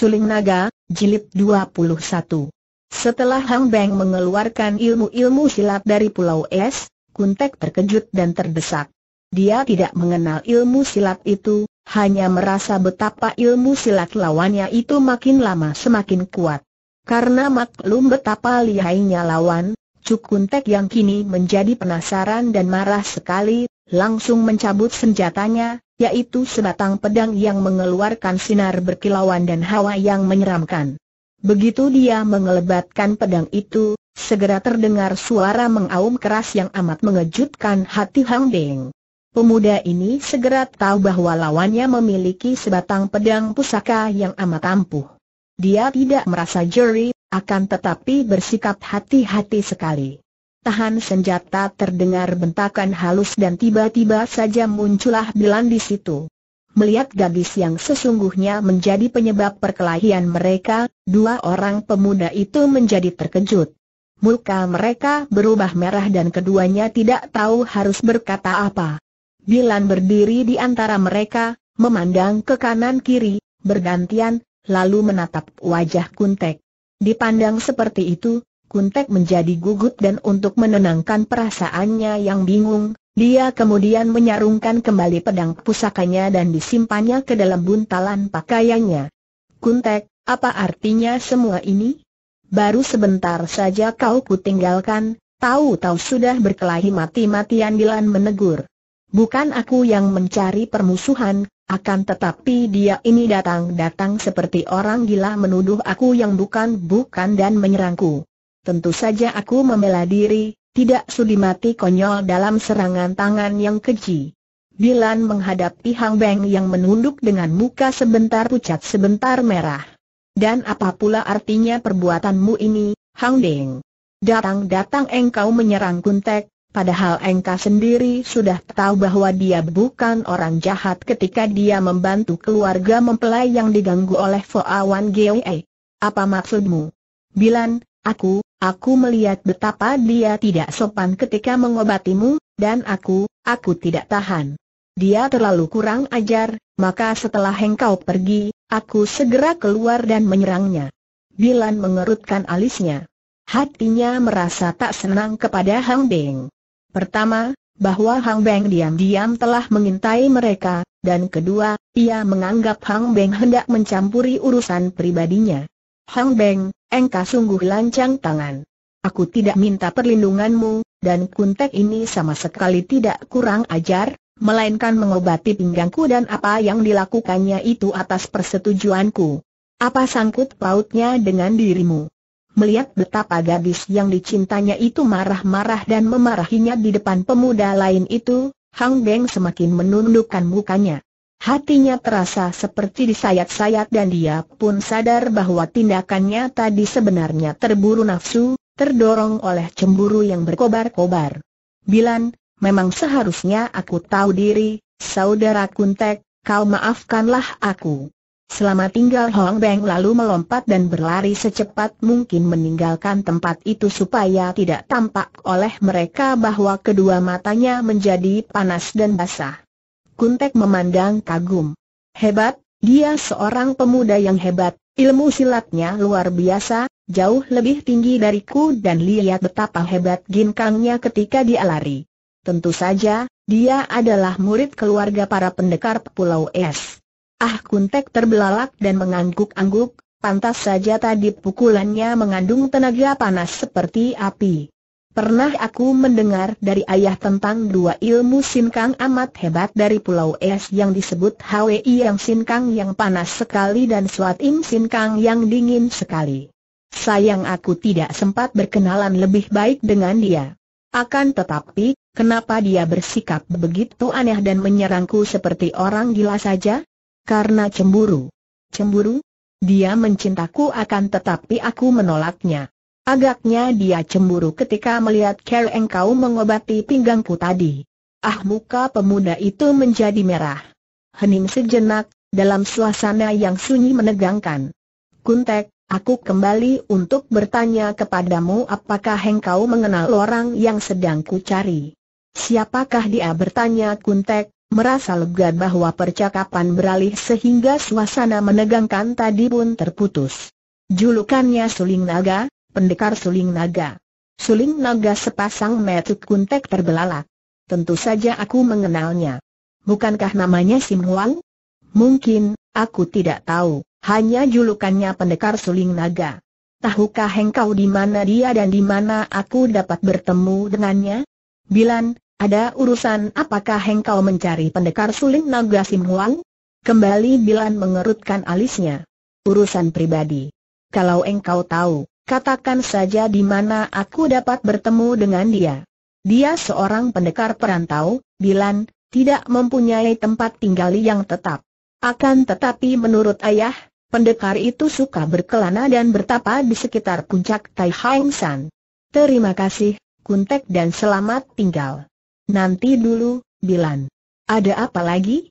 Suling Naga, Jilid 21. Setelah Hang Beng mengeluarkan ilmu-ilmu silat dari Pulau Es, Kuntek terkejut dan terdesak. Dia tidak mengenal ilmu silat itu, hanya merasa betapa ilmu silat lawannya itu makin lama semakin kuat. Karena maklum betapa lihainya lawan, Cuk Kuntek yang kini menjadi penasaran dan marah sekali, langsung mencabut senjatanya, yaitu sebatang pedang yang mengeluarkan sinar berkilauan dan hawa yang menyeramkan. Begitu dia mengelebatkan pedang itu, segera terdengar suara mengaum keras yang amat mengejutkan hati Hang Deng. Pemuda ini segera tahu bahwa lawannya memiliki sebatang pedang pusaka yang amat ampuh. Dia tidak merasa jeri, akan tetapi bersikap hati-hati sekali. Tahan senjata terdengar bentakan halus dan tiba-tiba saja muncullah Bilan di situ. Melihat gadis yang sesungguhnya menjadi penyebab perkelahian mereka, dua orang pemuda itu menjadi terkejut. Muka mereka berubah merah dan keduanya tidak tahu harus berkata apa. Bilan berdiri di antara mereka, memandang ke kanan kiri, bergantian, lalu menatap wajah Kuntek. Dipandang seperti itu, Kuntek menjadi gugup dan untuk menenangkan perasaannya yang bingung, dia kemudian menyarungkan kembali pedang pusakanya dan disimpannya ke dalam buntalan pakaiannya. Kuntek, apa artinya semua ini? Baru sebentar saja kau kutinggalkan, tahu-tahu sudah berkelahi mati-matian Dilan menegur. Bukan aku yang mencari permusuhan, akan tetapi dia ini datang-datang seperti orang gila menuduh aku yang bukan-bukan dan menyerangku tentu saja aku membela diri, tidak sudi mati konyol dalam serangan tangan yang keji. Bilan menghadapi Hang Beng yang menunduk dengan muka sebentar pucat sebentar merah. Dan apa pula artinya perbuatanmu ini, Hang Beng? Datang-datang engkau menyerang Kuntek, padahal engkau sendiri sudah tahu bahwa dia bukan orang jahat ketika dia membantu keluarga mempelai yang diganggu oleh Foawan Gwe. Apa maksudmu? Bilan, aku, Aku melihat betapa dia tidak sopan ketika mengobatimu, dan aku, aku tidak tahan. Dia terlalu kurang ajar, maka setelah engkau pergi, aku segera keluar dan menyerangnya. Bilan mengerutkan alisnya. Hatinya merasa tak senang kepada Hang Beng. Pertama, bahwa Hang Beng diam-diam telah mengintai mereka, dan kedua, ia menganggap Hang Beng hendak mencampuri urusan pribadinya. Hang Beng, engkau sungguh lancang tangan. Aku tidak minta perlindunganmu, dan kuntek ini sama sekali tidak kurang ajar, melainkan mengobati pinggangku dan apa yang dilakukannya itu atas persetujuanku. Apa sangkut pautnya dengan dirimu? Melihat betapa gadis yang dicintanya itu marah-marah dan memarahinya di depan pemuda lain itu, Hang Beng semakin menundukkan mukanya. Hatinya terasa seperti disayat-sayat dan dia pun sadar bahwa tindakannya tadi sebenarnya terburu nafsu, terdorong oleh cemburu yang berkobar-kobar. Bilan, memang seharusnya aku tahu diri, saudara Kuntek, kau maafkanlah aku. Selama tinggal Hong Beng lalu melompat dan berlari secepat mungkin meninggalkan tempat itu supaya tidak tampak oleh mereka bahwa kedua matanya menjadi panas dan basah. Kuntek memandang kagum. Hebat, dia seorang pemuda yang hebat, ilmu silatnya luar biasa, jauh lebih tinggi dariku dan lihat betapa hebat ginkangnya ketika dia lari. Tentu saja, dia adalah murid keluarga para pendekar Pulau Es. Ah Kuntek terbelalak dan mengangguk-angguk, pantas saja tadi pukulannya mengandung tenaga panas seperti api. Pernah aku mendengar dari ayah tentang dua ilmu sinkang amat hebat dari pulau es yang disebut Hwi yang sinkang yang panas sekali dan Swatim Im sinkang yang dingin sekali. Sayang aku tidak sempat berkenalan lebih baik dengan dia. Akan tetapi, kenapa dia bersikap begitu aneh dan menyerangku seperti orang gila saja? Karena cemburu. Cemburu? Dia mencintaku akan tetapi aku menolaknya. Agaknya dia cemburu ketika melihat Kel engkau mengobati pinggangku tadi. Ah muka pemuda itu menjadi merah. Hening sejenak, dalam suasana yang sunyi menegangkan. Kuntek, aku kembali untuk bertanya kepadamu apakah engkau mengenal orang yang sedang ku cari. Siapakah dia bertanya Kuntek, merasa lega bahwa percakapan beralih sehingga suasana menegangkan tadi pun terputus. Julukannya Suling Naga, pendekar suling naga. Suling naga sepasang metu kuntek terbelalak. Tentu saja aku mengenalnya. Bukankah namanya Sim Huang? Mungkin, aku tidak tahu, hanya julukannya pendekar suling naga. Tahukah engkau di mana dia dan di mana aku dapat bertemu dengannya? Bilan, ada urusan apakah engkau mencari pendekar suling naga Sim Huang? Kembali Bilan mengerutkan alisnya. Urusan pribadi. Kalau engkau tahu, Katakan saja di mana aku dapat bertemu dengan dia. Dia seorang pendekar perantau, Bilan, tidak mempunyai tempat tinggal yang tetap. Akan tetapi menurut ayah, pendekar itu suka berkelana dan bertapa di sekitar puncak Tai Hang San. Terima kasih, Kuntek dan selamat tinggal. Nanti dulu, Bilan. Ada apa lagi?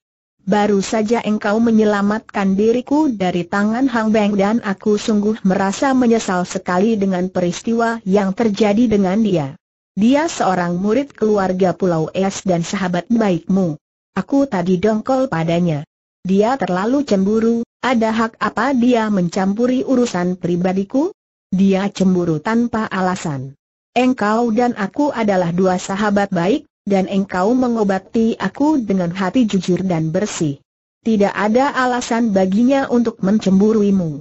Baru saja engkau menyelamatkan diriku dari tangan Hang Beng dan aku sungguh merasa menyesal sekali dengan peristiwa yang terjadi dengan dia. Dia seorang murid keluarga Pulau Es dan sahabat baikmu. Aku tadi dongkol padanya. Dia terlalu cemburu, ada hak apa dia mencampuri urusan pribadiku? Dia cemburu tanpa alasan. Engkau dan aku adalah dua sahabat baik, dan engkau mengobati aku dengan hati jujur dan bersih. Tidak ada alasan baginya untuk mencemburuimu.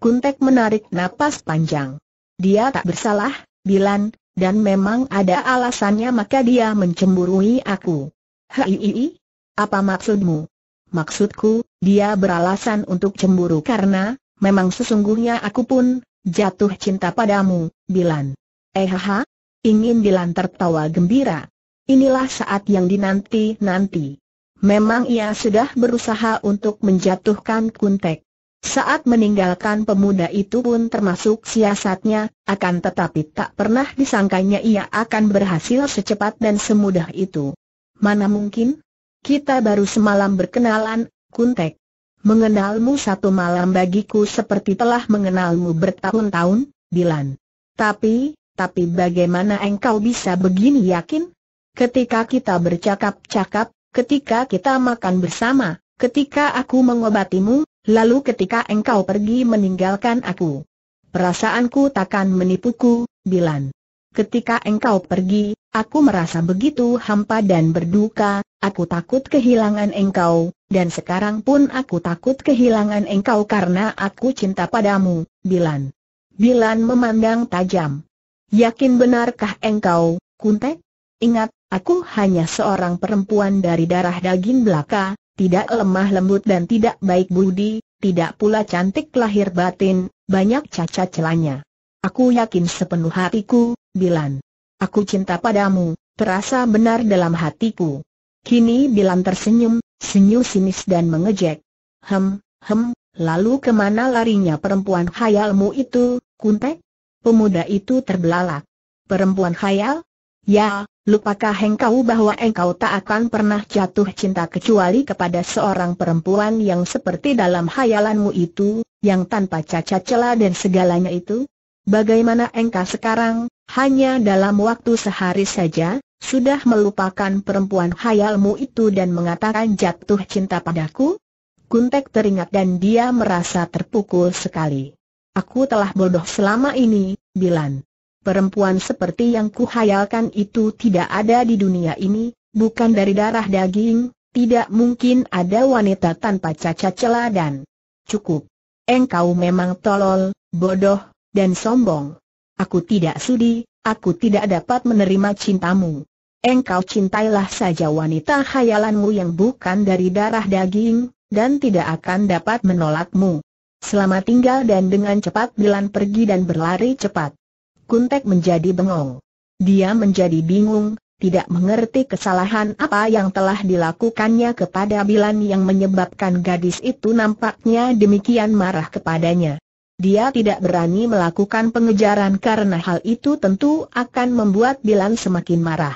Kuntek menarik napas panjang. Dia tak bersalah, Bilan, dan memang ada alasannya maka dia mencemburui aku. Hei, apa maksudmu? Maksudku, dia beralasan untuk cemburu karena, memang sesungguhnya aku pun, jatuh cinta padamu, Bilan. Eh, Ehaha, ingin Bilan tertawa gembira. Inilah saat yang dinanti-nanti. Memang ia sudah berusaha untuk menjatuhkan Kuntek. Saat meninggalkan pemuda itu pun termasuk siasatnya, akan tetapi tak pernah disangkanya ia akan berhasil secepat dan semudah itu. Mana mungkin? Kita baru semalam berkenalan, Kuntek. Mengenalmu satu malam bagiku seperti telah mengenalmu bertahun-tahun, Dilan. Tapi, tapi bagaimana engkau bisa begini yakin? ketika kita bercakap-cakap, ketika kita makan bersama, ketika aku mengobatimu, lalu ketika engkau pergi meninggalkan aku. Perasaanku takkan menipuku, Bilan. Ketika engkau pergi, aku merasa begitu hampa dan berduka, aku takut kehilangan engkau, dan sekarang pun aku takut kehilangan engkau karena aku cinta padamu, Bilan. Bilan memandang tajam. Yakin benarkah engkau, Kuntek? Ingat, Aku hanya seorang perempuan dari darah daging belaka, tidak lemah lembut dan tidak baik budi, tidak pula cantik lahir batin, banyak cacat celanya. Aku yakin sepenuh hatiku, Bilan. Aku cinta padamu, terasa benar dalam hatiku. Kini Bilan tersenyum, senyum sinis dan mengejek. Hem, hem, lalu kemana larinya perempuan khayalmu itu, Kuntek? Pemuda itu terbelalak. Perempuan khayal? Ya, lupakah engkau bahwa engkau tak akan pernah jatuh cinta kecuali kepada seorang perempuan yang seperti dalam hayalanmu itu, yang tanpa cacat celah dan segalanya itu? Bagaimana engkau sekarang, hanya dalam waktu sehari saja, sudah melupakan perempuan hayalmu itu dan mengatakan jatuh cinta padaku? Kuntek teringat dan dia merasa terpukul sekali. Aku telah bodoh selama ini, Bilan perempuan seperti yang kuhayalkan itu tidak ada di dunia ini, bukan dari darah daging, tidak mungkin ada wanita tanpa cacat celah dan Cukup. Engkau memang tolol, bodoh, dan sombong. Aku tidak sudi, aku tidak dapat menerima cintamu. Engkau cintailah saja wanita khayalanmu yang bukan dari darah daging, dan tidak akan dapat menolakmu. Selamat tinggal dan dengan cepat Bilan pergi dan berlari cepat. Kuntek menjadi bengong. Dia menjadi bingung, tidak mengerti kesalahan apa yang telah dilakukannya kepada Bilan yang menyebabkan gadis itu nampaknya demikian marah kepadanya. Dia tidak berani melakukan pengejaran karena hal itu tentu akan membuat Bilan semakin marah.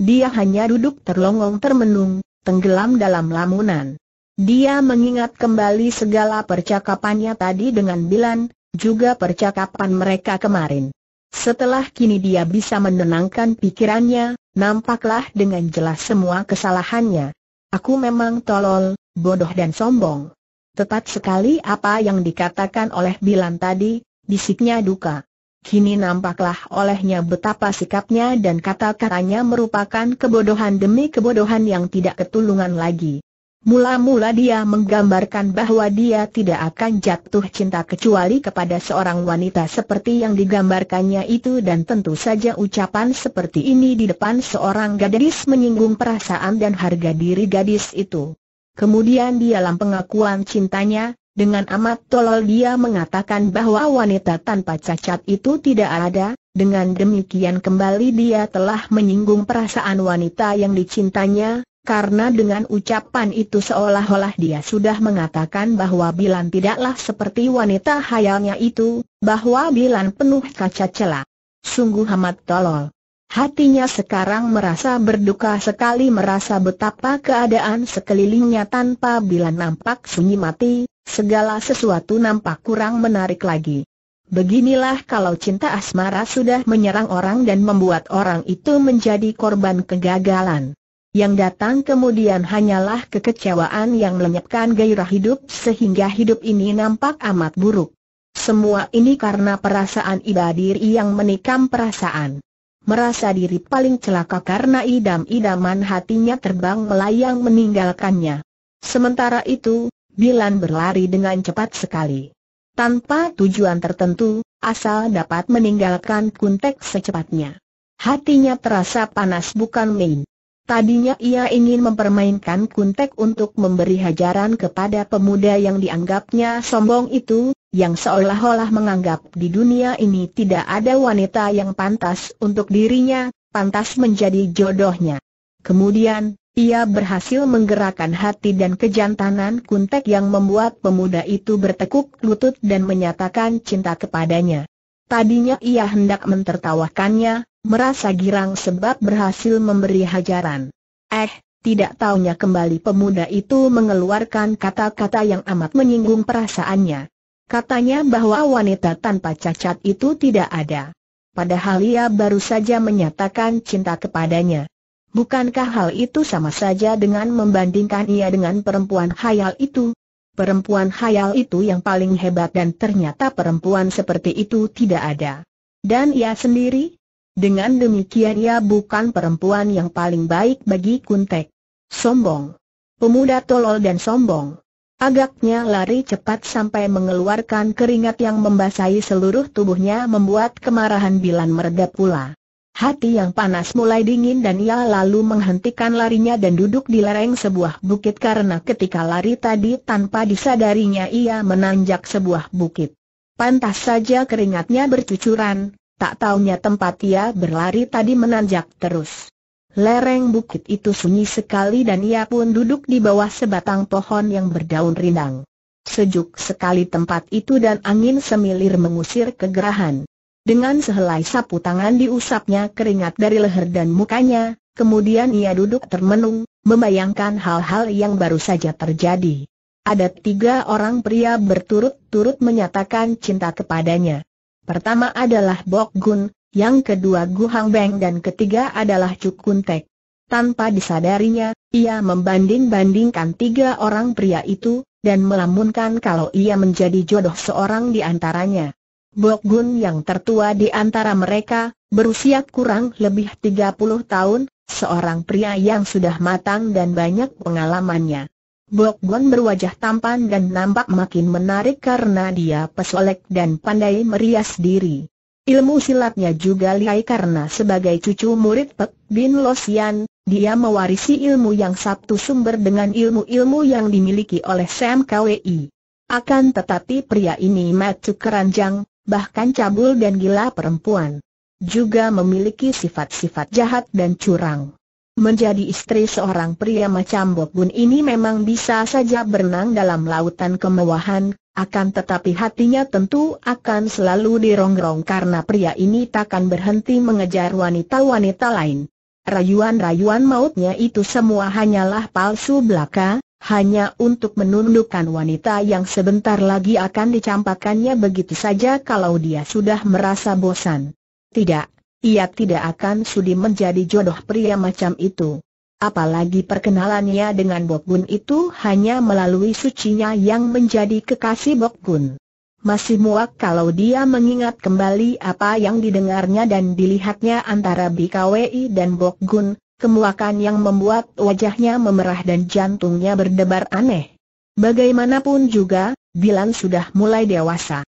Dia hanya duduk terlongong termenung, tenggelam dalam lamunan. Dia mengingat kembali segala percakapannya tadi dengan Bilan, juga percakapan mereka kemarin. Setelah kini dia bisa menenangkan pikirannya, nampaklah dengan jelas semua kesalahannya. Aku memang tolol, bodoh dan sombong. Tepat sekali apa yang dikatakan oleh Bilan tadi, bisiknya duka. Kini nampaklah olehnya betapa sikapnya dan kata-katanya merupakan kebodohan demi kebodohan yang tidak ketulungan lagi. Mula-mula dia menggambarkan bahwa dia tidak akan jatuh cinta kecuali kepada seorang wanita seperti yang digambarkannya itu dan tentu saja ucapan seperti ini di depan seorang gadis menyinggung perasaan dan harga diri gadis itu. Kemudian dalam pengakuan cintanya, dengan amat tolol dia mengatakan bahwa wanita tanpa cacat itu tidak ada, dengan demikian kembali dia telah menyinggung perasaan wanita yang dicintanya, karena dengan ucapan itu seolah-olah dia sudah mengatakan bahwa Bilan tidaklah seperti wanita hayalnya itu, bahwa Bilan penuh kaca celah. Sungguh amat tolol. Hatinya sekarang merasa berduka sekali merasa betapa keadaan sekelilingnya tanpa Bilan nampak sunyi mati, segala sesuatu nampak kurang menarik lagi. Beginilah kalau cinta asmara sudah menyerang orang dan membuat orang itu menjadi korban kegagalan. Yang datang kemudian hanyalah kekecewaan yang melenyapkan gairah hidup sehingga hidup ini nampak amat buruk. Semua ini karena perasaan iba diri yang menikam perasaan. Merasa diri paling celaka karena idam-idaman hatinya terbang melayang meninggalkannya. Sementara itu, Bilan berlari dengan cepat sekali. Tanpa tujuan tertentu, asal dapat meninggalkan Kuntek secepatnya. Hatinya terasa panas bukan main. Tadinya ia ingin mempermainkan Kuntek untuk memberi hajaran kepada pemuda yang dianggapnya sombong itu, yang seolah-olah menganggap di dunia ini tidak ada wanita yang pantas untuk dirinya, pantas menjadi jodohnya. Kemudian, ia berhasil menggerakkan hati dan kejantanan Kuntek yang membuat pemuda itu bertekuk lutut dan menyatakan cinta kepadanya. Tadinya ia hendak mentertawakannya, merasa girang sebab berhasil memberi hajaran. Eh, tidak taunya kembali pemuda itu mengeluarkan kata-kata yang amat menyinggung perasaannya. Katanya bahwa wanita tanpa cacat itu tidak ada. Padahal ia baru saja menyatakan cinta kepadanya. Bukankah hal itu sama saja dengan membandingkan ia dengan perempuan hayal itu? Perempuan hayal itu yang paling hebat dan ternyata perempuan seperti itu tidak ada. Dan ia sendiri, dengan demikian ia bukan perempuan yang paling baik bagi Kuntek. Sombong. Pemuda tolol dan sombong. Agaknya lari cepat sampai mengeluarkan keringat yang membasahi seluruh tubuhnya membuat kemarahan Bilan meredap pula. Hati yang panas mulai dingin dan ia lalu menghentikan larinya dan duduk di lereng sebuah bukit karena ketika lari tadi tanpa disadarinya ia menanjak sebuah bukit. Pantas saja keringatnya bercucuran, Tak taunya tempat ia berlari tadi menanjak terus. Lereng bukit itu sunyi sekali dan ia pun duduk di bawah sebatang pohon yang berdaun rindang. Sejuk sekali tempat itu dan angin semilir mengusir kegerahan. Dengan sehelai sapu tangan diusapnya keringat dari leher dan mukanya, kemudian ia duduk termenung, membayangkan hal-hal yang baru saja terjadi. Ada tiga orang pria berturut-turut menyatakan cinta kepadanya. Pertama adalah Bok Gun, yang kedua Gu Hang Beng dan ketiga adalah Kun Tek. Tanpa disadarinya, ia membanding-bandingkan tiga orang pria itu, dan melamunkan kalau ia menjadi jodoh seorang di antaranya. Bok Gun yang tertua di antara mereka, berusia kurang lebih 30 tahun, seorang pria yang sudah matang dan banyak pengalamannya. Bon berwajah tampan dan nampak makin menarik karena dia pesolek dan pandai merias diri. Ilmu silatnya juga lihai karena sebagai cucu murid Pek Bin Losian, dia mewarisi ilmu yang sabtu sumber dengan ilmu-ilmu yang dimiliki oleh Sam KWI. Akan tetapi pria ini matu keranjang, bahkan cabul dan gila perempuan. Juga memiliki sifat-sifat jahat dan curang. Menjadi istri seorang pria macam Bogun ini memang bisa saja berenang dalam lautan kemewahan, akan tetapi hatinya tentu akan selalu dirongrong karena pria ini takkan berhenti mengejar wanita-wanita lain. Rayuan-rayuan mautnya itu semua hanyalah palsu belaka, hanya untuk menundukkan wanita yang sebentar lagi akan dicampakannya begitu saja kalau dia sudah merasa bosan. Tidak, ia tidak akan sudi menjadi jodoh pria macam itu. Apalagi perkenalannya dengan Bok Gun itu hanya melalui sucinya yang menjadi kekasih Bok Gun. Masih muak kalau dia mengingat kembali apa yang didengarnya dan dilihatnya antara BKWI dan Bok Gun, kemuakan yang membuat wajahnya memerah dan jantungnya berdebar aneh. Bagaimanapun juga, Bilan sudah mulai dewasa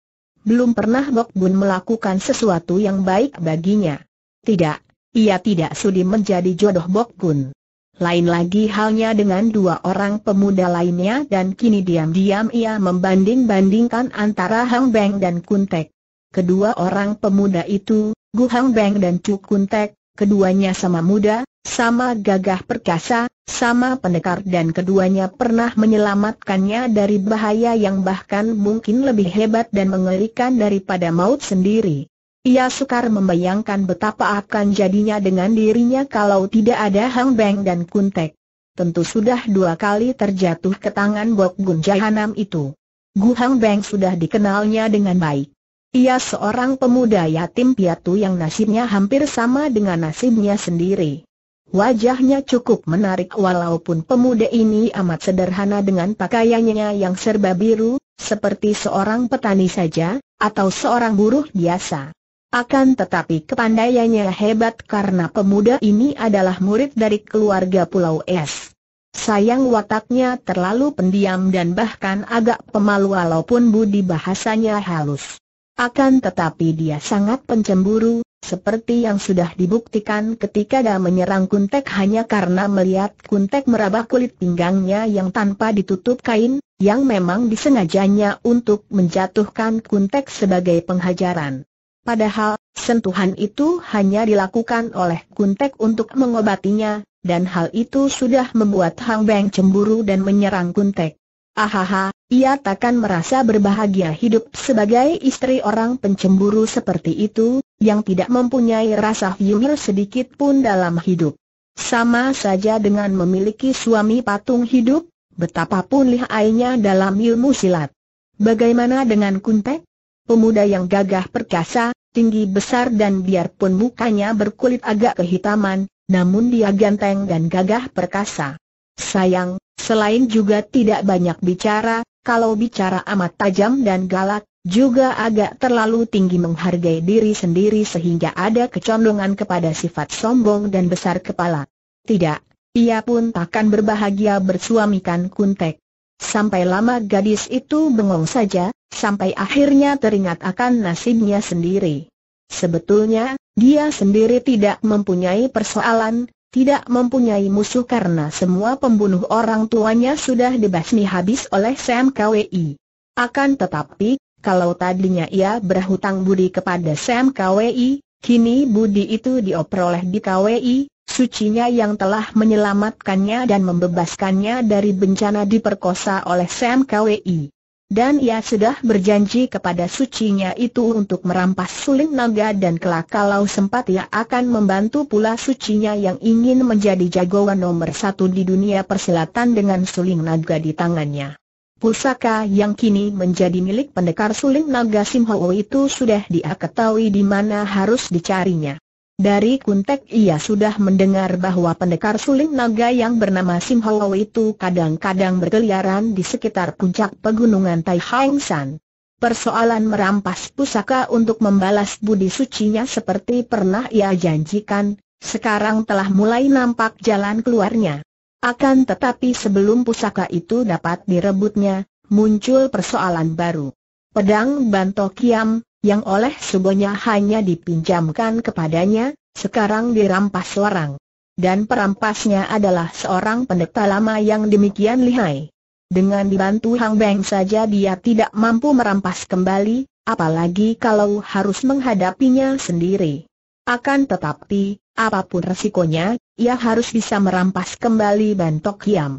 belum pernah Bok Gun melakukan sesuatu yang baik baginya. Tidak, ia tidak sudi menjadi jodoh Bok Gun. Lain lagi halnya dengan dua orang pemuda lainnya dan kini diam-diam ia membanding-bandingkan antara Hang Beng dan Kuntek. Kedua orang pemuda itu, Gu Hang Beng dan Chu Kuntek, keduanya sama muda, sama gagah perkasa, sama pendekar dan keduanya pernah menyelamatkannya dari bahaya yang bahkan mungkin lebih hebat dan mengerikan daripada maut sendiri. Ia sukar membayangkan betapa akan jadinya dengan dirinya kalau tidak ada Hang Beng dan Kuntek. Tentu sudah dua kali terjatuh ke tangan Bok Gun Jahanam itu. Gu Hang Beng sudah dikenalnya dengan baik. Ia seorang pemuda yatim piatu yang nasibnya hampir sama dengan nasibnya sendiri. Wajahnya cukup menarik walaupun pemuda ini amat sederhana dengan pakaiannya yang serba biru, seperti seorang petani saja, atau seorang buruh biasa. Akan tetapi kepandaiannya hebat karena pemuda ini adalah murid dari keluarga Pulau Es. Sayang wataknya terlalu pendiam dan bahkan agak pemalu walaupun budi bahasanya halus. Akan tetapi dia sangat pencemburu, seperti yang sudah dibuktikan ketika dia menyerang Kuntek hanya karena melihat Kuntek meraba kulit pinggangnya yang tanpa ditutup kain, yang memang disengajanya untuk menjatuhkan Kuntek sebagai penghajaran. Padahal, sentuhan itu hanya dilakukan oleh Kuntek untuk mengobatinya, dan hal itu sudah membuat Hang Beng cemburu dan menyerang Kuntek. Ahaha, ia takkan merasa berbahagia hidup sebagai istri orang pencemburu seperti itu, yang tidak mempunyai rasa humor sedikit pun dalam hidup. Sama saja dengan memiliki suami patung hidup, betapapun lihainya dalam ilmu silat. Bagaimana dengan Kuntek? Pemuda yang gagah perkasa, tinggi besar dan biarpun mukanya berkulit agak kehitaman, namun dia ganteng dan gagah perkasa. Sayang, selain juga tidak banyak bicara, kalau bicara amat tajam dan galak, juga agak terlalu tinggi menghargai diri sendiri sehingga ada kecondongan kepada sifat sombong dan besar kepala. Tidak, ia pun takkan berbahagia bersuamikan Kuntek. Sampai lama gadis itu bengong saja, sampai akhirnya teringat akan nasibnya sendiri. Sebetulnya, dia sendiri tidak mempunyai persoalan, tidak mempunyai musuh karena semua pembunuh orang tuanya sudah dibasmi habis oleh Sam KWI. Akan tetapi, kalau tadinya ia berhutang budi kepada Sam KWI, kini budi itu dioperoleh di KWI, sucinya yang telah menyelamatkannya dan membebaskannya dari bencana diperkosa oleh Sam KWI. Dan ia sudah berjanji kepada sucinya itu untuk merampas suling naga dan kelak kalau sempat ia akan membantu pula sucinya yang ingin menjadi jagoan nomor satu di dunia persilatan dengan suling naga di tangannya. Pusaka yang kini menjadi milik pendekar suling naga Simhoo itu sudah dia ketahui di mana harus dicarinya. Dari Kuntek ia sudah mendengar bahwa pendekar suling naga yang bernama Sim itu kadang-kadang berkeliaran di sekitar puncak pegunungan Tai Hang San. Persoalan merampas pusaka untuk membalas budi sucinya seperti pernah ia janjikan, sekarang telah mulai nampak jalan keluarnya. Akan tetapi sebelum pusaka itu dapat direbutnya, muncul persoalan baru. Pedang Bantokiam yang oleh subonya hanya dipinjamkan kepadanya, sekarang dirampas orang. Dan perampasnya adalah seorang pendeta lama yang demikian lihai. Dengan dibantu Hang Beng saja dia tidak mampu merampas kembali, apalagi kalau harus menghadapinya sendiri. Akan tetapi, apapun resikonya, ia harus bisa merampas kembali bantok hiam.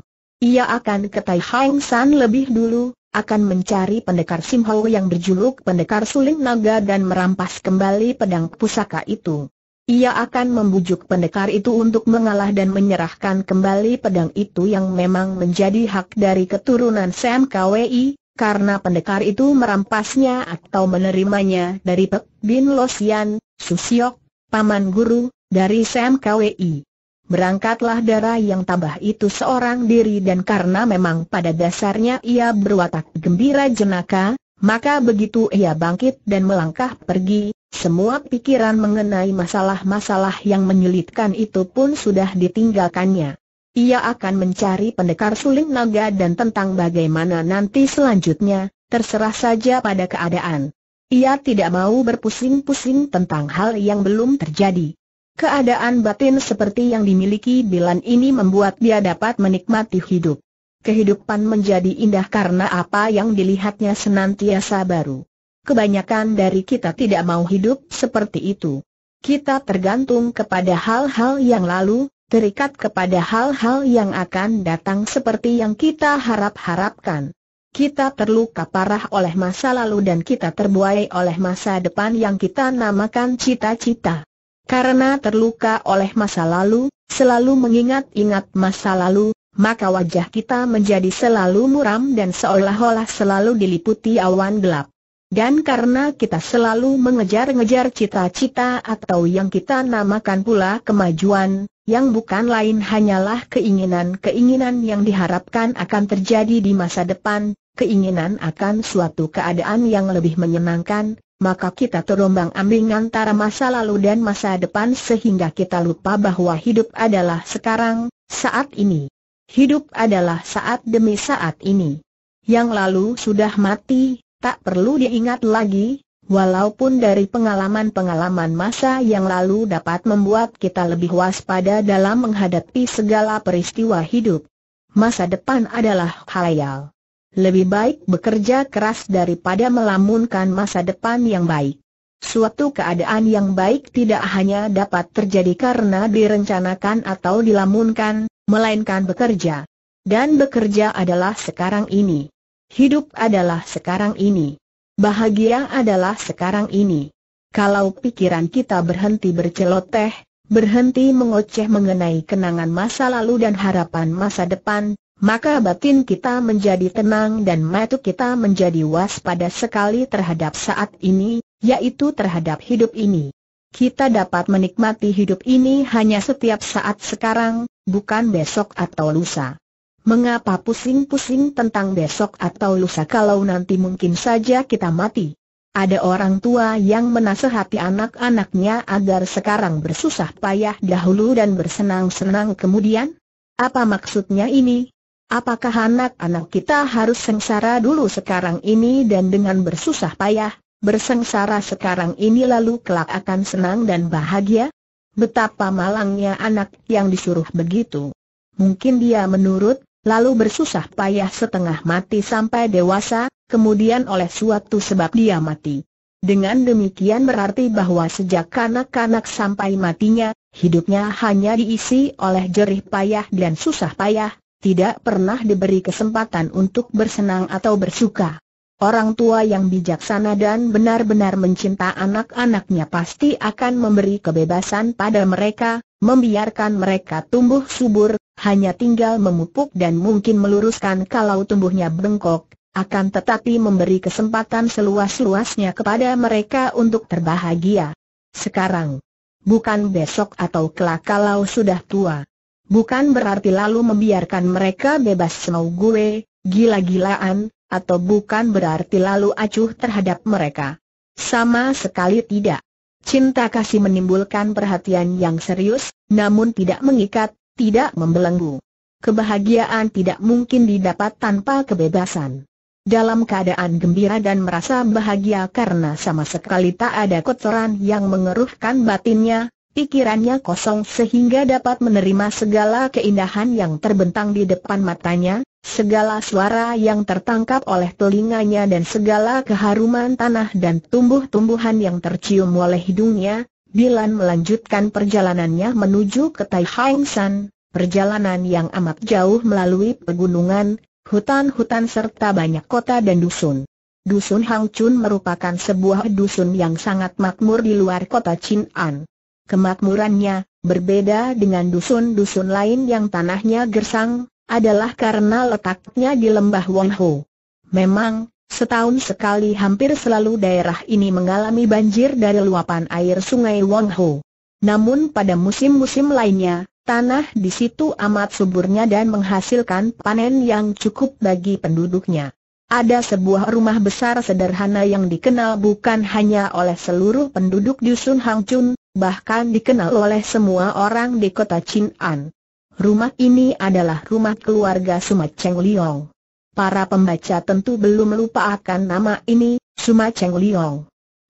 Ia akan ke Tai Hang San lebih dulu, akan mencari pendekar Simho yang berjuluk pendekar suling naga dan merampas kembali pedang pusaka itu. Ia akan membujuk pendekar itu untuk mengalah dan menyerahkan kembali pedang itu yang memang menjadi hak dari keturunan Sam KWI, karena pendekar itu merampasnya atau menerimanya dari Pek Bin Losian, Susiok, Paman Guru, dari Sam KWI. Berangkatlah darah yang tambah itu seorang diri dan karena memang pada dasarnya ia berwatak gembira jenaka, maka begitu ia bangkit dan melangkah pergi, semua pikiran mengenai masalah-masalah yang menyulitkan itu pun sudah ditinggalkannya. Ia akan mencari pendekar suling naga dan tentang bagaimana nanti selanjutnya, terserah saja pada keadaan. Ia tidak mau berpusing-pusing tentang hal yang belum terjadi. Keadaan batin seperti yang dimiliki Bilan ini membuat dia dapat menikmati hidup. Kehidupan menjadi indah karena apa yang dilihatnya senantiasa baru. Kebanyakan dari kita tidak mau hidup seperti itu. Kita tergantung kepada hal-hal yang lalu, terikat kepada hal-hal yang akan datang seperti yang kita harap-harapkan. Kita terluka parah oleh masa lalu dan kita terbuai oleh masa depan yang kita namakan cita-cita. Karena terluka oleh masa lalu, selalu mengingat-ingat masa lalu, maka wajah kita menjadi selalu muram dan seolah-olah selalu diliputi awan gelap. Dan karena kita selalu mengejar-ngejar cita-cita atau yang kita namakan pula kemajuan, yang bukan lain hanyalah keinginan-keinginan yang diharapkan akan terjadi di masa depan, keinginan akan suatu keadaan yang lebih menyenangkan, maka kita terombang ambing antara masa lalu dan masa depan sehingga kita lupa bahwa hidup adalah sekarang, saat ini. Hidup adalah saat demi saat ini. Yang lalu sudah mati, tak perlu diingat lagi, walaupun dari pengalaman-pengalaman masa yang lalu dapat membuat kita lebih waspada dalam menghadapi segala peristiwa hidup. Masa depan adalah khayal lebih baik bekerja keras daripada melamunkan masa depan yang baik. Suatu keadaan yang baik tidak hanya dapat terjadi karena direncanakan atau dilamunkan, melainkan bekerja. Dan bekerja adalah sekarang ini. Hidup adalah sekarang ini. Bahagia adalah sekarang ini. Kalau pikiran kita berhenti berceloteh, berhenti mengoceh mengenai kenangan masa lalu dan harapan masa depan, maka batin kita menjadi tenang dan mata kita menjadi waspada sekali terhadap saat ini, yaitu terhadap hidup ini. Kita dapat menikmati hidup ini hanya setiap saat sekarang, bukan besok atau lusa. Mengapa pusing-pusing tentang besok atau lusa kalau nanti mungkin saja kita mati? Ada orang tua yang menasehati anak-anaknya agar sekarang bersusah payah dahulu dan bersenang-senang kemudian? Apa maksudnya ini? Apakah anak-anak kita harus sengsara dulu sekarang ini dan dengan bersusah payah, bersengsara sekarang ini lalu kelak akan senang dan bahagia? Betapa malangnya anak yang disuruh begitu. Mungkin dia menurut, lalu bersusah payah setengah mati sampai dewasa, kemudian oleh suatu sebab dia mati. Dengan demikian berarti bahwa sejak kanak-kanak sampai matinya, hidupnya hanya diisi oleh jerih payah dan susah payah, tidak pernah diberi kesempatan untuk bersenang atau bersuka. Orang tua yang bijaksana dan benar-benar mencinta anak-anaknya pasti akan memberi kebebasan pada mereka, membiarkan mereka tumbuh subur, hanya tinggal memupuk dan mungkin meluruskan kalau tumbuhnya bengkok, akan tetapi memberi kesempatan seluas-luasnya kepada mereka untuk terbahagia. Sekarang, bukan besok atau kelak kalau sudah tua. Bukan berarti lalu membiarkan mereka bebas semau gue, gila-gilaan, atau bukan berarti lalu acuh terhadap mereka. Sama sekali tidak. Cinta kasih menimbulkan perhatian yang serius, namun tidak mengikat, tidak membelenggu. Kebahagiaan tidak mungkin didapat tanpa kebebasan. Dalam keadaan gembira dan merasa bahagia karena sama sekali tak ada kotoran yang mengeruhkan batinnya, Pikirannya kosong sehingga dapat menerima segala keindahan yang terbentang di depan matanya, segala suara yang tertangkap oleh telinganya dan segala keharuman tanah dan tumbuh-tumbuhan yang tercium oleh hidungnya, Dilan melanjutkan perjalanannya menuju ke Tai Hang San, perjalanan yang amat jauh melalui pegunungan, hutan-hutan serta banyak kota dan dusun. Dusun Hang Chun merupakan sebuah dusun yang sangat makmur di luar kota Chin An. Kemakmurannya, berbeda dengan dusun-dusun lain yang tanahnya gersang, adalah karena letaknya di lembah Wonho. Memang, setahun sekali hampir selalu daerah ini mengalami banjir dari luapan air sungai Wonho. Namun pada musim-musim lainnya, tanah di situ amat suburnya dan menghasilkan panen yang cukup bagi penduduknya. Ada sebuah rumah besar sederhana yang dikenal bukan hanya oleh seluruh penduduk dusun Hangchun, bahkan dikenal oleh semua orang di kota Chin'an. Rumah ini adalah rumah keluarga Suma Cheng Liong. Para pembaca tentu belum lupa akan nama ini, Suma Cheng Liong.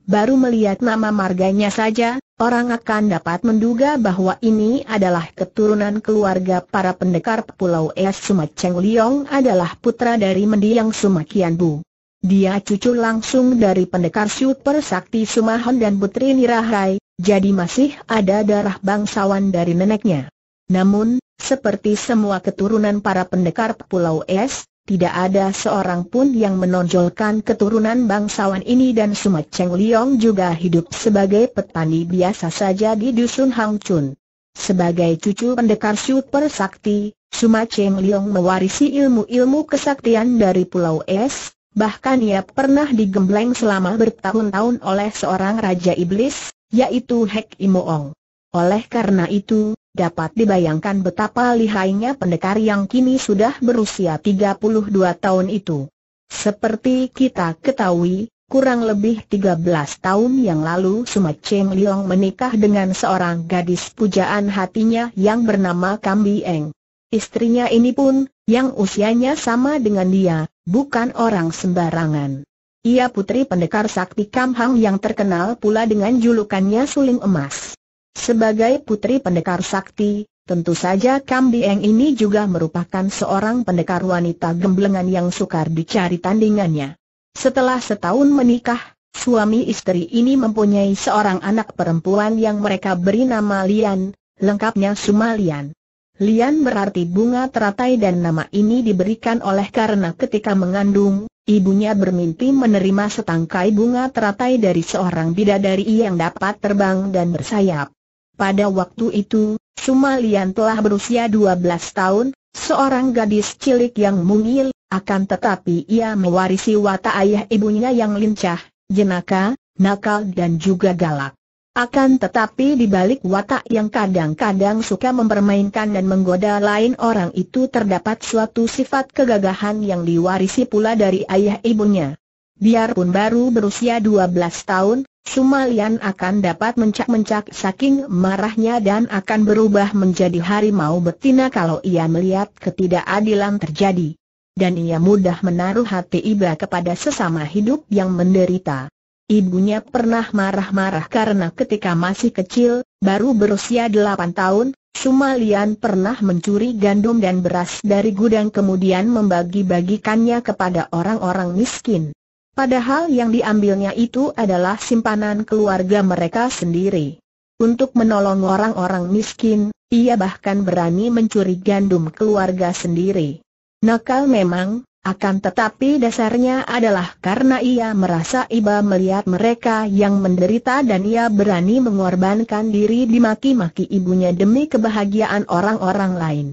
Baru melihat nama marganya saja, orang akan dapat menduga bahwa ini adalah keturunan keluarga para pendekar Pulau Es Suma Cheng Liong adalah putra dari mendiang Suma Kian Bu. Dia cucu langsung dari pendekar super sakti Sumahan dan putri Nirahai, jadi masih ada darah bangsawan dari neneknya. Namun, seperti semua keturunan para pendekar Pulau Es, tidak ada seorang pun yang menonjolkan keturunan bangsawan ini dan Sumat Cheng Liong juga hidup sebagai petani biasa saja di Dusun Hang Chun. Sebagai cucu pendekar super sakti, Sumat Cheng Liong mewarisi ilmu-ilmu kesaktian dari Pulau Es, bahkan ia pernah digembleng selama bertahun-tahun oleh seorang Raja Iblis, yaitu Hek Imoong. Oleh karena itu, dapat dibayangkan betapa lihainya pendekar yang kini sudah berusia 32 tahun itu. Seperti kita ketahui, kurang lebih 13 tahun yang lalu Sumat Cheng Liong menikah dengan seorang gadis pujaan hatinya yang bernama Kambi Eng. Istrinya ini pun, yang usianya sama dengan dia, bukan orang sembarangan. Ia putri pendekar sakti Kam Hang yang terkenal pula dengan julukannya Suling Emas. Sebagai putri pendekar sakti, tentu saja Kam Dieng ini juga merupakan seorang pendekar wanita gemblengan yang sukar dicari tandingannya. Setelah setahun menikah, suami istri ini mempunyai seorang anak perempuan yang mereka beri nama Lian, lengkapnya Sumalian. Lian berarti bunga teratai dan nama ini diberikan oleh karena ketika mengandung, Ibunya bermimpi menerima setangkai bunga teratai dari seorang bidadari yang dapat terbang dan bersayap. Pada waktu itu, Sumalian telah berusia 12 tahun, seorang gadis cilik yang mungil, akan tetapi ia mewarisi watak ayah ibunya yang lincah, jenaka, nakal dan juga galak. Akan tetapi di balik watak yang kadang-kadang suka mempermainkan dan menggoda lain orang itu terdapat suatu sifat kegagahan yang diwarisi pula dari ayah ibunya. Biarpun baru berusia 12 tahun, Sumalian akan dapat mencak-mencak saking marahnya dan akan berubah menjadi harimau betina kalau ia melihat ketidakadilan terjadi. Dan ia mudah menaruh hati iba kepada sesama hidup yang menderita. Ibunya pernah marah-marah karena ketika masih kecil, baru berusia 8 tahun, Sumalian pernah mencuri gandum dan beras dari gudang kemudian membagi-bagikannya kepada orang-orang miskin. Padahal yang diambilnya itu adalah simpanan keluarga mereka sendiri. Untuk menolong orang-orang miskin, ia bahkan berani mencuri gandum keluarga sendiri. Nakal memang, akan tetapi dasarnya adalah karena ia merasa iba melihat mereka yang menderita dan ia berani mengorbankan diri dimaki-maki ibunya demi kebahagiaan orang-orang lain.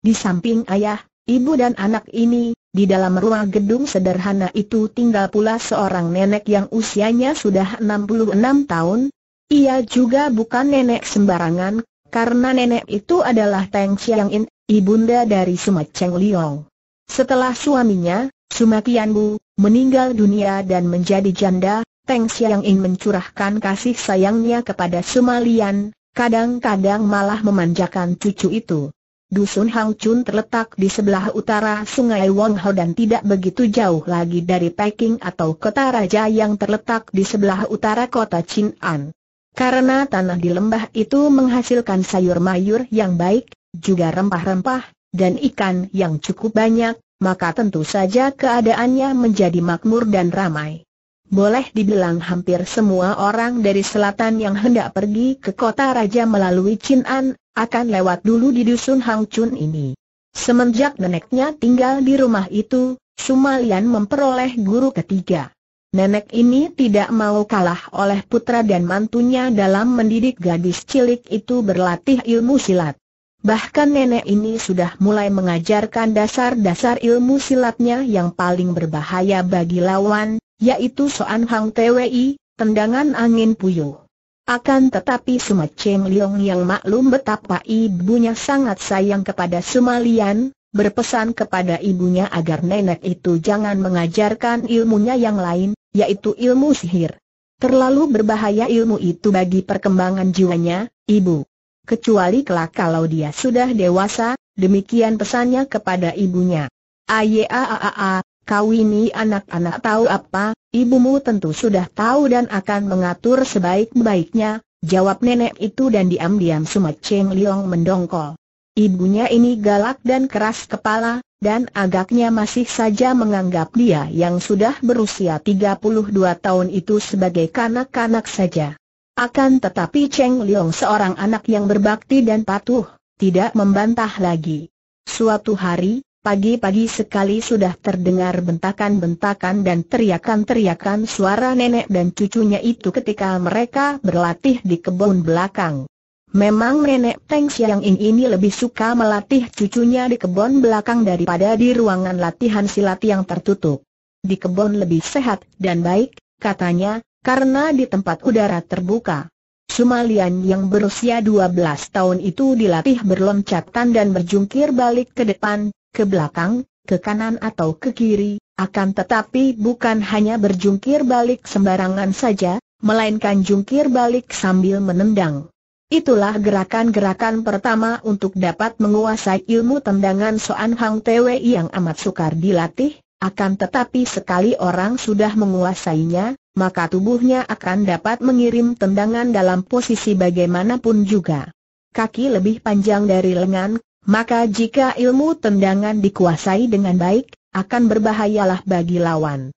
Di samping ayah, ibu dan anak ini, di dalam ruang gedung sederhana itu tinggal pula seorang nenek yang usianya sudah 66 tahun. Ia juga bukan nenek sembarangan, karena nenek itu adalah Teng Xiang In, ibunda dari Sumat Cheng Liong. Setelah suaminya, Sumatianbu, meninggal dunia dan menjadi janda, Teng Xiang In mencurahkan kasih sayangnya kepada Sumalian, kadang-kadang malah memanjakan cucu itu. Dusun Hang Chun terletak di sebelah utara Sungai Wong dan tidak begitu jauh lagi dari Peking atau Kota Raja yang terletak di sebelah utara kota Chin'an. Karena tanah di lembah itu menghasilkan sayur mayur yang baik, juga rempah-rempah, dan ikan yang cukup banyak, maka tentu saja keadaannya menjadi makmur dan ramai. Boleh dibilang hampir semua orang dari selatan yang hendak pergi ke kota raja melalui Chin'an, akan lewat dulu di dusun Hang Chun ini. Semenjak neneknya tinggal di rumah itu, Sumalian memperoleh guru ketiga. Nenek ini tidak mau kalah oleh putra dan mantunya dalam mendidik gadis cilik itu berlatih ilmu silat. Bahkan nenek ini sudah mulai mengajarkan dasar-dasar ilmu silatnya yang paling berbahaya bagi lawan, yaitu Soan Hang TWI, tendangan angin puyuh. Akan tetapi Suma Cheng Leong yang maklum betapa ibunya sangat sayang kepada Suma Lian, berpesan kepada ibunya agar nenek itu jangan mengajarkan ilmunya yang lain, yaitu ilmu sihir. Terlalu berbahaya ilmu itu bagi perkembangan jiwanya, ibu kecuali kelak kalau dia sudah dewasa, demikian pesannya kepada ibunya. Ayaaa, kau ini anak-anak tahu apa, ibumu tentu sudah tahu dan akan mengatur sebaik-baiknya, jawab nenek itu dan diam-diam Sumat Cheng Liong mendongkol. Ibunya ini galak dan keras kepala, dan agaknya masih saja menganggap dia yang sudah berusia 32 tahun itu sebagai kanak-kanak saja. Akan tetapi Cheng Liong seorang anak yang berbakti dan patuh, tidak membantah lagi. Suatu hari, pagi-pagi sekali sudah terdengar bentakan-bentakan dan teriakan-teriakan suara nenek dan cucunya itu ketika mereka berlatih di kebun belakang. Memang nenek Teng Siang In ini lebih suka melatih cucunya di kebun belakang daripada di ruangan latihan silat yang tertutup. Di kebun lebih sehat dan baik, katanya, karena di tempat udara terbuka. Sumalian yang berusia 12 tahun itu dilatih berloncatan dan berjungkir balik ke depan, ke belakang, ke kanan atau ke kiri, akan tetapi bukan hanya berjungkir balik sembarangan saja, melainkan jungkir balik sambil menendang. Itulah gerakan-gerakan pertama untuk dapat menguasai ilmu tendangan Soan Hang Tewi yang amat sukar dilatih, akan tetapi sekali orang sudah menguasainya, maka tubuhnya akan dapat mengirim tendangan dalam posisi bagaimanapun juga. Kaki lebih panjang dari lengan, maka jika ilmu tendangan dikuasai dengan baik, akan berbahayalah bagi lawan.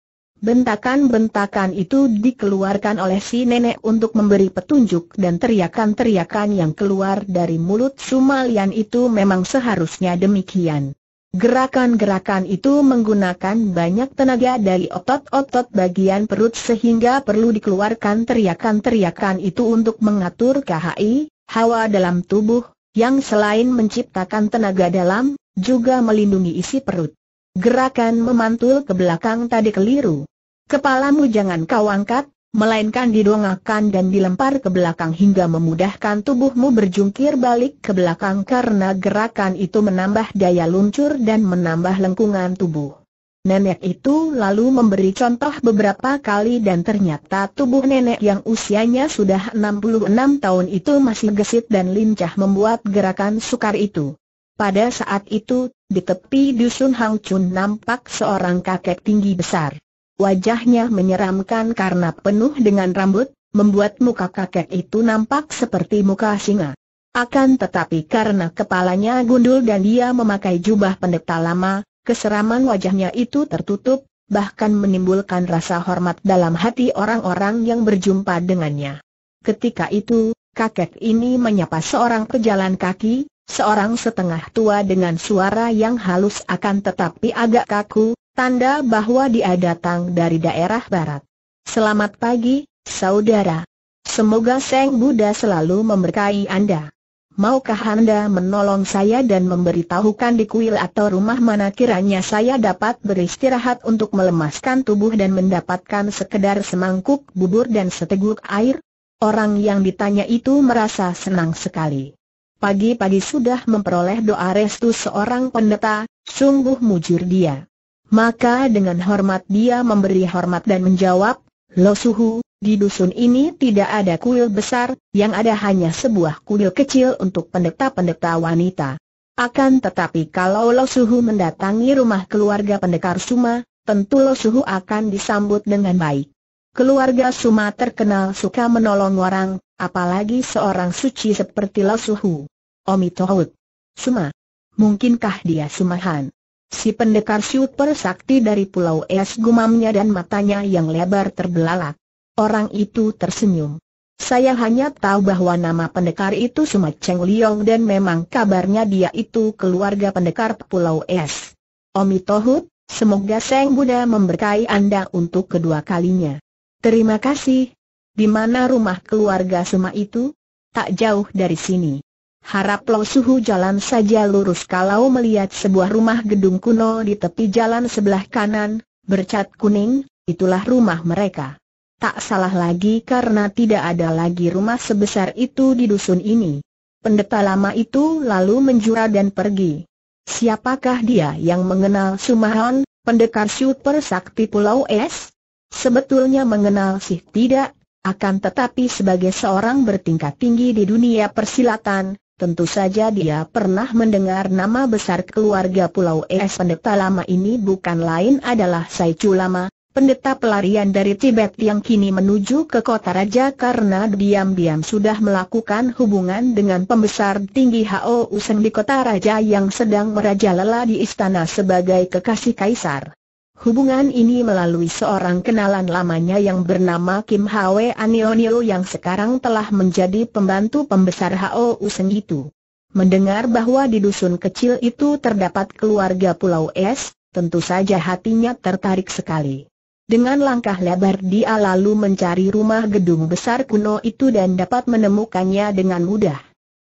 Bentakan-bentakan itu dikeluarkan oleh si nenek untuk memberi petunjuk dan teriakan-teriakan yang keluar dari mulut Sumalian itu memang seharusnya demikian. Gerakan-gerakan itu menggunakan banyak tenaga dari otot-otot bagian perut sehingga perlu dikeluarkan teriakan-teriakan itu untuk mengatur KHI, hawa dalam tubuh, yang selain menciptakan tenaga dalam, juga melindungi isi perut. Gerakan memantul ke belakang tadi keliru. Kepalamu jangan kau angkat, melainkan didongakkan dan dilempar ke belakang hingga memudahkan tubuhmu berjungkir balik ke belakang karena gerakan itu menambah daya luncur dan menambah lengkungan tubuh. Nenek itu lalu memberi contoh beberapa kali dan ternyata tubuh nenek yang usianya sudah 66 tahun itu masih gesit dan lincah membuat gerakan sukar itu. Pada saat itu, di tepi dusun Hang Chun nampak seorang kakek tinggi besar. Wajahnya menyeramkan karena penuh dengan rambut, membuat muka kakek itu nampak seperti muka singa. Akan tetapi karena kepalanya gundul dan dia memakai jubah pendeta lama, keseraman wajahnya itu tertutup, bahkan menimbulkan rasa hormat dalam hati orang-orang yang berjumpa dengannya. Ketika itu, kakek ini menyapa seorang pejalan kaki, seorang setengah tua dengan suara yang halus akan tetapi agak kaku, Tanda bahwa dia datang dari daerah barat. Selamat pagi, saudara. Semoga Seng Buddha selalu memberkahi Anda. Maukah Anda menolong saya dan memberitahukan di kuil atau rumah mana kiranya saya dapat beristirahat untuk melemaskan tubuh dan mendapatkan sekedar semangkuk bubur dan seteguk air? Orang yang ditanya itu merasa senang sekali. Pagi-pagi sudah memperoleh doa restu seorang pendeta, sungguh mujur dia. Maka dengan hormat dia memberi hormat dan menjawab, Lo Suhu, di dusun ini tidak ada kuil besar, yang ada hanya sebuah kuil kecil untuk pendeta-pendeta wanita. Akan tetapi kalau Lo Suhu mendatangi rumah keluarga pendekar Suma, tentu Lo Suhu akan disambut dengan baik. Keluarga Suma terkenal suka menolong orang, apalagi seorang suci seperti Lo Suhu. Omitohut. Suma. Mungkinkah dia Sumahan? Si pendekar super sakti dari pulau es gumamnya dan matanya yang lebar terbelalak. Orang itu tersenyum. Saya hanya tahu bahwa nama pendekar itu Suma Cheng Liong dan memang kabarnya dia itu keluarga pendekar pulau es. Omi Tohut, semoga Seng Buddha memberkahi Anda untuk kedua kalinya. Terima kasih. Di mana rumah keluarga Suma itu? Tak jauh dari sini. Harap Lo Suhu jalan saja lurus kalau melihat sebuah rumah gedung kuno di tepi jalan sebelah kanan, bercat kuning, itulah rumah mereka. Tak salah lagi karena tidak ada lagi rumah sebesar itu di dusun ini. Pendeta lama itu lalu menjura dan pergi. Siapakah dia yang mengenal Sumahan, pendekar super sakti Pulau Es? Sebetulnya mengenal sih tidak, akan tetapi sebagai seorang bertingkat tinggi di dunia persilatan, Tentu saja dia pernah mendengar nama besar keluarga Pulau Es pendeta lama ini bukan lain adalah Chu Lama, pendeta pelarian dari Tibet yang kini menuju ke kota raja karena diam-diam sudah melakukan hubungan dengan pembesar tinggi Hou Useng di kota raja yang sedang merajalela di istana sebagai kekasih kaisar. Hubungan ini melalui seorang kenalan lamanya yang bernama Kim Hwe Anionio yang sekarang telah menjadi pembantu pembesar Hou Useng itu. Mendengar bahwa di dusun kecil itu terdapat keluarga Pulau Es, tentu saja hatinya tertarik sekali. Dengan langkah lebar dia lalu mencari rumah gedung besar kuno itu dan dapat menemukannya dengan mudah.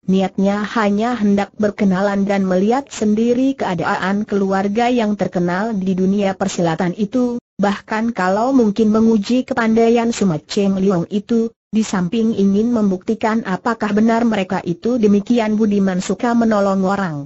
Niatnya hanya hendak berkenalan dan melihat sendiri keadaan keluarga yang terkenal di dunia persilatan itu, bahkan kalau mungkin menguji kepandaian Sumat Cheng Liong itu, di samping ingin membuktikan apakah benar mereka itu demikian budiman suka menolong orang.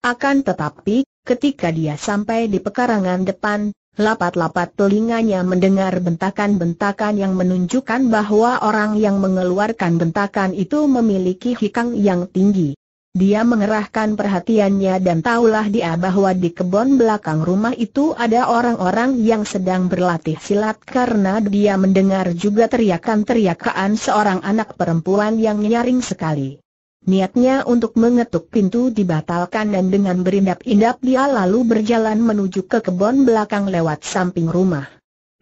Akan tetapi, ketika dia sampai di pekarangan depan, Lapat-lapat telinganya mendengar bentakan-bentakan yang menunjukkan bahwa orang yang mengeluarkan bentakan itu memiliki hikang yang tinggi. Dia mengerahkan perhatiannya dan tahulah dia bahwa di kebun belakang rumah itu ada orang-orang yang sedang berlatih silat karena dia mendengar juga teriakan-teriakan seorang anak perempuan yang nyaring sekali. Niatnya untuk mengetuk pintu dibatalkan dan dengan berindap-indap dia lalu berjalan menuju ke kebun belakang lewat samping rumah.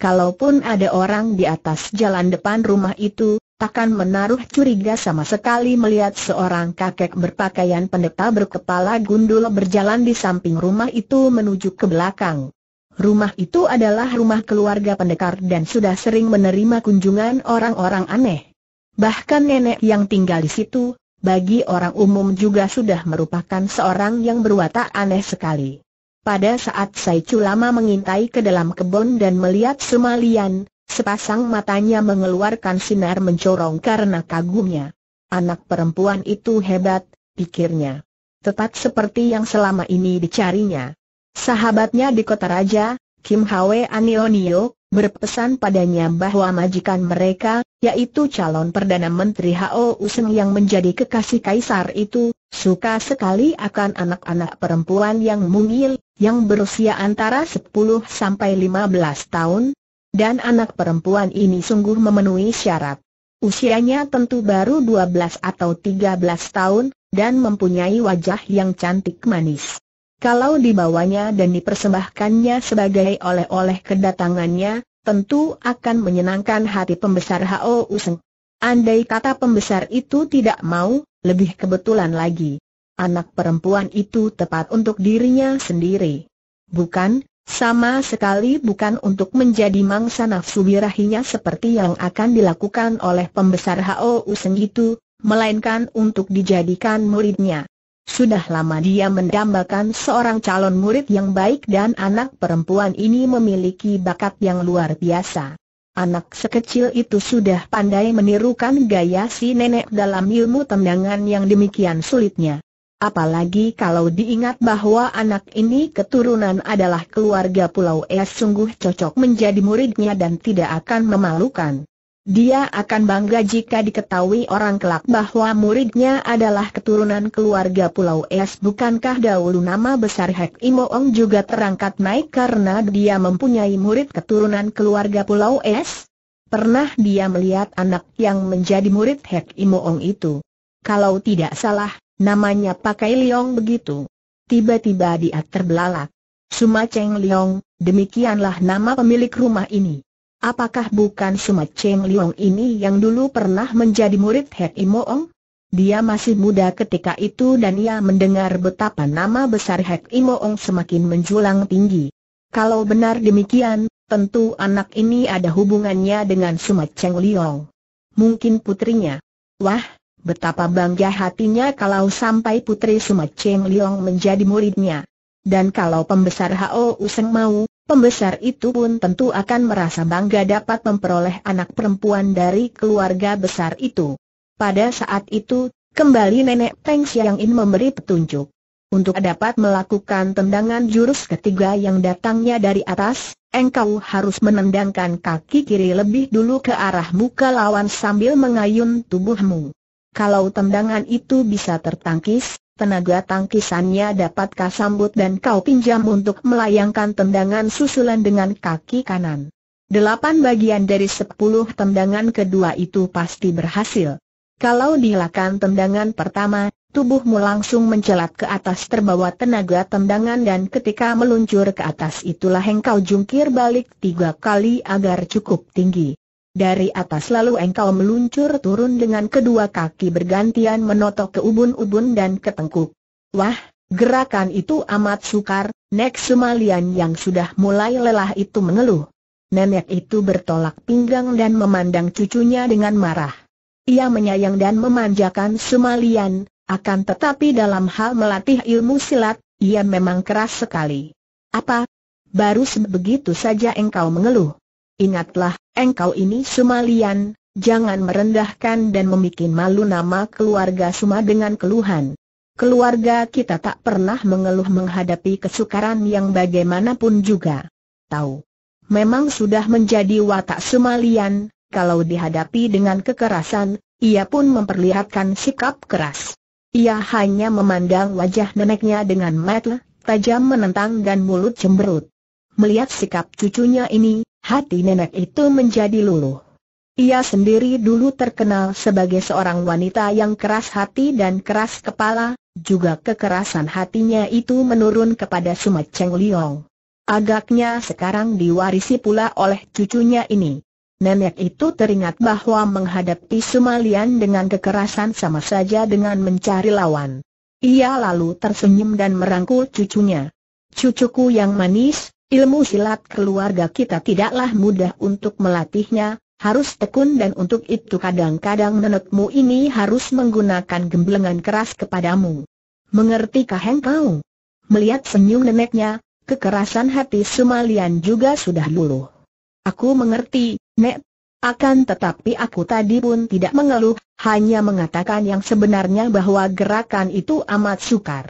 Kalaupun ada orang di atas jalan depan rumah itu, takkan menaruh curiga sama sekali melihat seorang kakek berpakaian pendeta berkepala gundul berjalan di samping rumah itu menuju ke belakang. Rumah itu adalah rumah keluarga pendekar dan sudah sering menerima kunjungan orang-orang aneh. Bahkan nenek yang tinggal di situ, bagi orang umum juga sudah merupakan seorang yang berwatak aneh sekali. Pada saat Saicu lama mengintai ke dalam kebun dan melihat Sumalian, sepasang matanya mengeluarkan sinar mencorong karena kagumnya. Anak perempuan itu hebat, pikirnya. Tepat seperti yang selama ini dicarinya. Sahabatnya di kota raja, Kim Hwe Anionio, berpesan padanya bahwa majikan mereka, yaitu calon Perdana Menteri Hao Useng yang menjadi kekasih Kaisar itu, suka sekali akan anak-anak perempuan yang mungil, yang berusia antara 10 sampai 15 tahun, dan anak perempuan ini sungguh memenuhi syarat. Usianya tentu baru 12 atau 13 tahun, dan mempunyai wajah yang cantik manis. Kalau dibawanya dan dipersembahkannya sebagai oleh-oleh kedatangannya, tentu akan menyenangkan hati pembesar Hao Useng. Andai kata pembesar itu tidak mau, lebih kebetulan lagi. Anak perempuan itu tepat untuk dirinya sendiri. Bukan, sama sekali bukan untuk menjadi mangsa nafsu birahinya seperti yang akan dilakukan oleh pembesar Hao Useng itu, melainkan untuk dijadikan muridnya. Sudah lama dia mendambakan seorang calon murid yang baik dan anak perempuan ini memiliki bakat yang luar biasa. Anak sekecil itu sudah pandai menirukan gaya si nenek dalam ilmu tendangan yang demikian sulitnya. Apalagi kalau diingat bahwa anak ini keturunan adalah keluarga Pulau Es sungguh cocok menjadi muridnya dan tidak akan memalukan. Dia akan bangga jika diketahui orang kelak bahwa muridnya adalah keturunan keluarga Pulau Es Bukankah dahulu nama besar Hek Imoong juga terangkat naik karena dia mempunyai murid keturunan keluarga Pulau Es? Pernah dia melihat anak yang menjadi murid Hek Imoong itu. Kalau tidak salah, namanya pakai Liong begitu. Tiba-tiba dia terbelalak. Suma Cheng Liong, demikianlah nama pemilik rumah ini. Apakah bukan Sumat Cheng Liong ini yang dulu pernah menjadi murid Hek Imoong? Dia masih muda ketika itu dan ia mendengar betapa nama besar Hek Imoong semakin menjulang tinggi. Kalau benar demikian, tentu anak ini ada hubungannya dengan Sumat Cheng Liong. Mungkin putrinya. Wah, betapa bangga hatinya kalau sampai putri Sumat Cheng Liong menjadi muridnya. Dan kalau pembesar HO Useng mau, Pembesar itu pun tentu akan merasa bangga dapat memperoleh anak perempuan dari keluarga besar itu. Pada saat itu, kembali nenek Peng yang In memberi petunjuk. Untuk dapat melakukan tendangan jurus ketiga yang datangnya dari atas, engkau harus menendangkan kaki kiri lebih dulu ke arah muka lawan sambil mengayun tubuhmu. Kalau tendangan itu bisa tertangkis, tenaga tangkisannya dapat kau sambut dan kau pinjam untuk melayangkan tendangan susulan dengan kaki kanan. Delapan bagian dari sepuluh tendangan kedua itu pasti berhasil. Kalau dihilangkan tendangan pertama, tubuhmu langsung mencelat ke atas terbawa tenaga tendangan dan ketika meluncur ke atas itulah engkau jungkir balik tiga kali agar cukup tinggi. Dari atas lalu engkau meluncur turun dengan kedua kaki bergantian menotok ke ubun-ubun dan ke tengkuk. Wah, gerakan itu amat sukar, Nek Sumalian yang sudah mulai lelah itu mengeluh. Nenek itu bertolak pinggang dan memandang cucunya dengan marah. Ia menyayang dan memanjakan Sumalian, akan tetapi dalam hal melatih ilmu silat, ia memang keras sekali. Apa? Baru sebegitu saja engkau mengeluh. Ingatlah, engkau ini Sumalian, jangan merendahkan dan memikin malu nama keluarga Suma dengan keluhan. Keluarga kita tak pernah mengeluh menghadapi kesukaran yang bagaimanapun juga. Tahu, memang sudah menjadi watak Sumalian, kalau dihadapi dengan kekerasan, ia pun memperlihatkan sikap keras. Ia hanya memandang wajah neneknya dengan mata tajam menentang dan mulut cemberut. Melihat sikap cucunya ini, hati nenek itu menjadi luluh. Ia sendiri dulu terkenal sebagai seorang wanita yang keras hati dan keras kepala, juga kekerasan hatinya itu menurun kepada Sumat Cheng Liong. Agaknya sekarang diwarisi pula oleh cucunya ini. Nenek itu teringat bahwa menghadapi Sumalian dengan kekerasan sama saja dengan mencari lawan. Ia lalu tersenyum dan merangkul cucunya. Cucuku yang manis, Ilmu silat keluarga kita tidaklah mudah untuk melatihnya, harus tekun dan untuk itu kadang-kadang nenekmu ini harus menggunakan gemblengan keras kepadamu. Mengertikah engkau? Melihat senyum neneknya, kekerasan hati Sumalian juga sudah luluh. Aku mengerti, Nek. Akan tetapi aku tadi pun tidak mengeluh, hanya mengatakan yang sebenarnya bahwa gerakan itu amat sukar.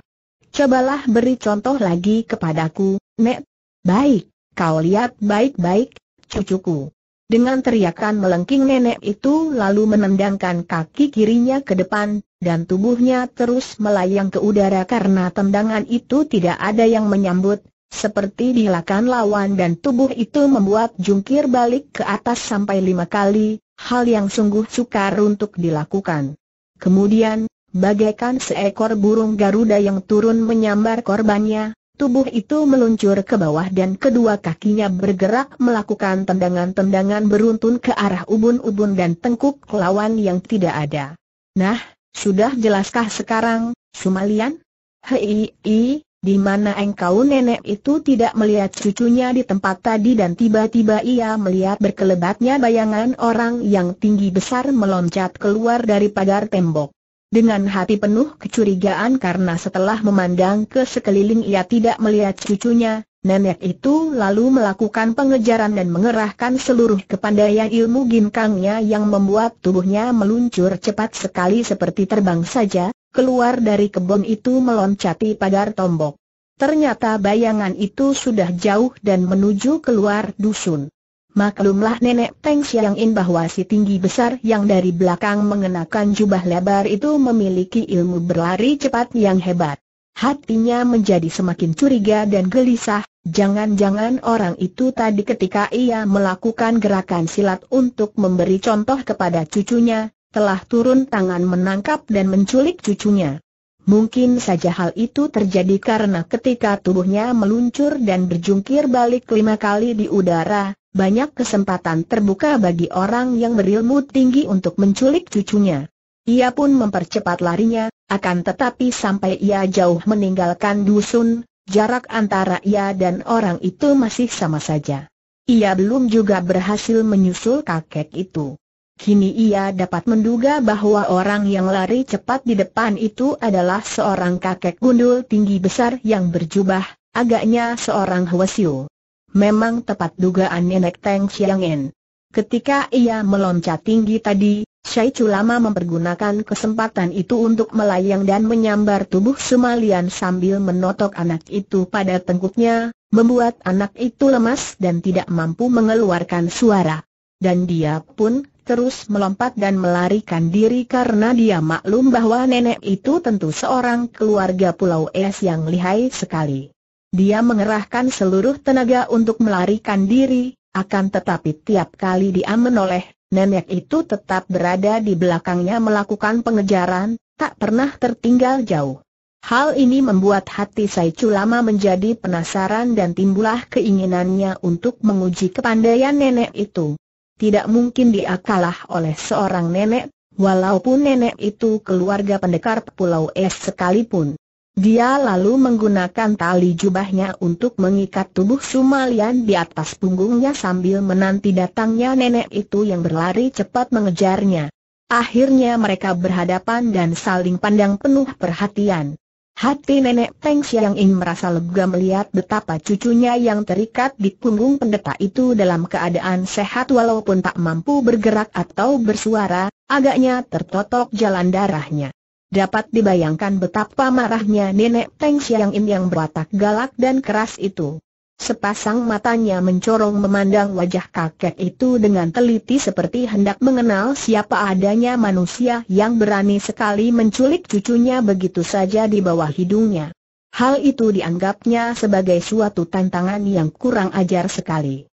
Cobalah beri contoh lagi kepadaku, Nek, Baik, kau lihat baik-baik, cucuku. Dengan teriakan melengking nenek itu lalu menendangkan kaki kirinya ke depan, dan tubuhnya terus melayang ke udara karena tendangan itu tidak ada yang menyambut, seperti dilakukan lawan dan tubuh itu membuat jungkir balik ke atas sampai lima kali, hal yang sungguh sukar untuk dilakukan. Kemudian, bagaikan seekor burung Garuda yang turun menyambar korbannya, Tubuh itu meluncur ke bawah dan kedua kakinya bergerak melakukan tendangan-tendangan beruntun ke arah ubun-ubun dan tengkuk lawan yang tidak ada. Nah, sudah jelaskah sekarang, Sumalian? Hei, i, di mana engkau nenek itu tidak melihat cucunya di tempat tadi dan tiba-tiba ia melihat berkelebatnya bayangan orang yang tinggi besar meloncat keluar dari pagar tembok dengan hati penuh kecurigaan karena setelah memandang ke sekeliling ia tidak melihat cucunya, nenek itu lalu melakukan pengejaran dan mengerahkan seluruh kepandaian ilmu ginkangnya yang membuat tubuhnya meluncur cepat sekali seperti terbang saja, keluar dari kebun itu meloncati pagar tombok. Ternyata bayangan itu sudah jauh dan menuju keluar dusun. Maklumlah nenek Teng Siang In bahwa si tinggi besar yang dari belakang mengenakan jubah lebar itu memiliki ilmu berlari cepat yang hebat. Hatinya menjadi semakin curiga dan gelisah, jangan-jangan orang itu tadi ketika ia melakukan gerakan silat untuk memberi contoh kepada cucunya, telah turun tangan menangkap dan menculik cucunya. Mungkin saja hal itu terjadi karena ketika tubuhnya meluncur dan berjungkir balik lima kali di udara, banyak kesempatan terbuka bagi orang yang berilmu tinggi untuk menculik cucunya. Ia pun mempercepat larinya, akan tetapi sampai ia jauh meninggalkan dusun, jarak antara ia dan orang itu masih sama saja. Ia belum juga berhasil menyusul kakek itu. Kini ia dapat menduga bahwa orang yang lari cepat di depan itu adalah seorang kakek gundul tinggi besar yang berjubah, agaknya seorang Hwasyu. Memang tepat dugaan Nenek Teng Xiang'en. Ketika ia meloncat tinggi tadi, Syai lama mempergunakan kesempatan itu untuk melayang dan menyambar tubuh Sumalian sambil menotok anak itu pada tengkuknya, membuat anak itu lemas dan tidak mampu mengeluarkan suara. Dan dia pun terus melompat dan melarikan diri karena dia maklum bahwa nenek itu tentu seorang keluarga Pulau Es yang lihai sekali. Dia mengerahkan seluruh tenaga untuk melarikan diri, akan tetapi tiap kali dia menoleh, nenek itu tetap berada di belakangnya melakukan pengejaran, tak pernah tertinggal jauh. Hal ini membuat hati Saicu lama menjadi penasaran dan timbullah keinginannya untuk menguji kepandaian nenek itu. Tidak mungkin dia kalah oleh seorang nenek, walaupun nenek itu keluarga pendekar Pulau Es sekalipun. Dia lalu menggunakan tali jubahnya untuk mengikat tubuh Sumalian di atas punggungnya sambil menanti datangnya nenek itu yang berlari cepat mengejarnya. Akhirnya mereka berhadapan dan saling pandang penuh perhatian. Hati nenek Peng yang In merasa lega melihat betapa cucunya yang terikat di punggung pendeta itu dalam keadaan sehat walaupun tak mampu bergerak atau bersuara, agaknya tertotok jalan darahnya. Dapat dibayangkan betapa marahnya nenek Teng Xiang In yang berwatak galak dan keras itu. Sepasang matanya mencorong memandang wajah kakek itu dengan teliti seperti hendak mengenal siapa adanya manusia yang berani sekali menculik cucunya begitu saja di bawah hidungnya. Hal itu dianggapnya sebagai suatu tantangan yang kurang ajar sekali.